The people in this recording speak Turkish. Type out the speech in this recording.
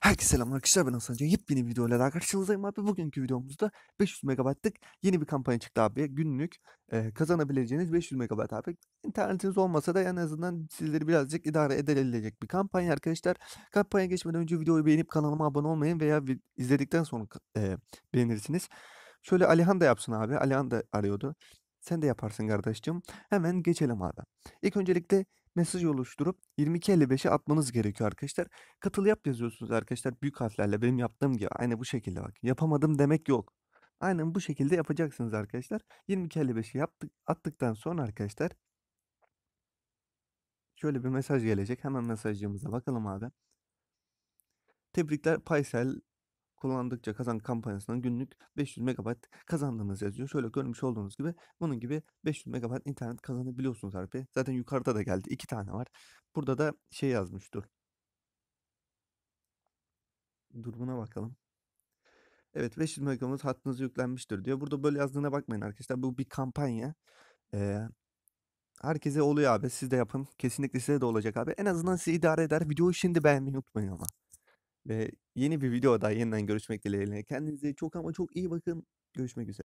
Herkese selam arkadaşlar ben Hasan Can. Yepyeni videolarla karşınızdayım abi. Bugünkü videomuzda 500 megabaytlık yeni bir kampanya çıktı abi. Günlük e, kazanabileceğiniz 500 megabayt abi. İnternetiniz olmasa da en azından sizleri birazcık idare edilecek bir kampanya arkadaşlar. Kampanya geçmeden önce videoyu beğenip kanalıma abone olmayın veya izledikten sonra e, beğenirsiniz. Şöyle Alihan da yapsın abi. Alihan da arıyordu. Sen de yaparsın kardeşim. Hemen geçelim abi. İlk öncelikle mesaj oluşturup 22.55'e atmanız gerekiyor arkadaşlar. Katıl yap yazıyorsunuz arkadaşlar büyük harflerle benim yaptığım gibi. Aynı bu şekilde bak. Yapamadım demek yok. Aynen bu şekilde yapacaksınız arkadaşlar. 22.55'i yaptık, attıktan sonra arkadaşlar şöyle bir mesaj gelecek. Hemen mesajcımıza bakalım abi. Tebrikler Paysel kullandıkça kazan kampanyasından günlük 500 MB kazandığınız yazıyor. Şöyle görmüş olduğunuz gibi bunun gibi 500 MB internet kazanabiliyorsunuz harfi. Zaten yukarıda da geldi. iki tane var. Burada da şey yazmıştır. Dur buna bakalım. Evet 500 MB hattınız yüklenmiştir diyor. Burada böyle yazdığına bakmayın arkadaşlar. Bu bir kampanya. Ee, herkese oluyor abi. Siz de yapın. Kesinlikle size de olacak abi. En azından sizi idare eder. Videoyu şimdi beğenmeyi unutmayın ama. Eee, yeni bir videoda yeniden görüşmek dileğiyle. Kendinize çok ama çok iyi bakın. Görüşmek üzere.